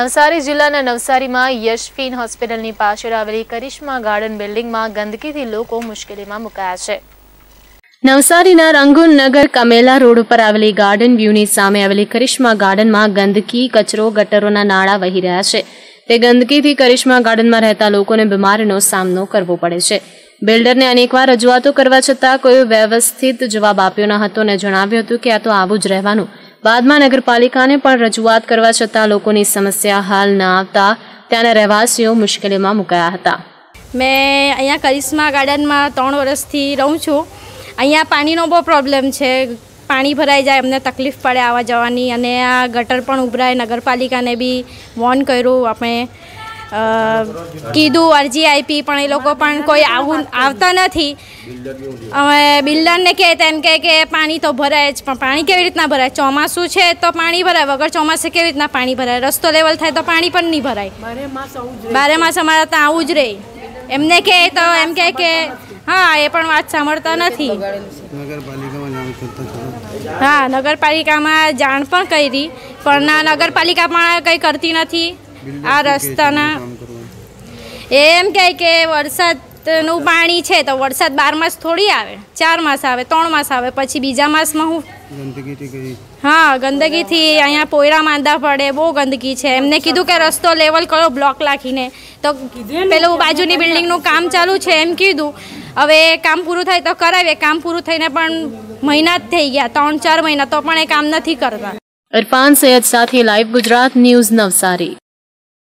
નવસારી જિલ્લાના નવસારીમાં યશફીન હોસ્પિટલની પાછળ આવેલી કરિશ્મા ગાર્ડન બિલ્ડિંગમાં ગંદકીથી લોકો મુશ્કેલીમાં મુકાયા છે નવસારીના રંગુન નગર કમેલા રોડ ઉપર આવેલી ગાર્ડન વ્યૂની સામે આવેલી કરિશ્મા ગાર્ડનમાં ગંદકી કચરો ગટરોના નાળા વહી રહ્યા છે તે ગંદકીથી કરિશ્મા ગાર્ડનમાં રહેતા લોકોને બીમારીનો સામનો કરવો પડે છે બિલ્ડરને અનેકવાર રજૂઆતો કરવા છતાં કોઈ વ્યવસ્થિત જવાબ આપ્યો ન હતો અને જણાવ્યું હતું કે આ તો આવું જ રહેવાનું બાદમાં નગરપાલિકાને પણ રજૂઆત કરવા છતાં લોકોની સમસ્યા હાલ ન આવતા ત્યાંના રહેવાસીઓ મુશ્કેલીમાં મુકાયા હતા મેં અહીંયા કરિશ્મા ગાર્ડનમાં ત્રણ વર્ષથી રહું છું અહીંયા પાણીનો બહુ પ્રોબ્લેમ છે પાણી ભરાઈ જાય અમને તકલીફ પડે આવવા જવાની અને આ ગટર પણ ઉભરાય નગરપાલિકાને બી વોર્ન કર્યું આપણે કીધું અરજી આપી પણ એ લોકો પણ કોઈ આવું આવતા નથી હવે બિલ્ડરને કહે તેમ કહે કે પાણી તો ભરાય જ પણ પાણી કેવી રીતના ભરાય ચોમાસું છે તો પાણી ભરાય વગર ચોમાસે કેવી રીતના પાણી ભરાય રસ્તો લેવલ થાય તો પાણી પણ નહીં ભરાય બારે માસ અમારા ત્યાં આવું જ રહે એમને કહે તો એમ કહે કે હા એ પણ વાત સાંભળતા નથી હા નગરપાલિકામાં જાણ પણ કરી પણ નગરપાલિકા પણ કંઈ કરતી નથી આ રસ્તાના એમ કહે કે વરસાદનું પાણી છે તો વરસાદ બાર માસ થોડી આવે ચાર માસ આવે ત્રણ માસ આવે પછી બીજા માસમાં હું હા ગંદકીથી અહીંયા પોયરા માંદા પડે બહુ ગંદકી છે એમને કીધું કે રસ્તો લેવલ કરો બ્લોક નાખીને તો પેલું બાજુની બિલ્ડિંગનું કામ ચાલુ છે એમ કીધું હવે કામ પૂરું થાય તો કરાવીએ કામ પૂરું થઈને પણ મહિના જ થઈ ગયા ત્રણ ચાર મહિના તો પણ એ કામ નથી કરતા અરફાન સૈયદ સાથે લાઈવ ગુજરાત ન્યૂઝ નવસારી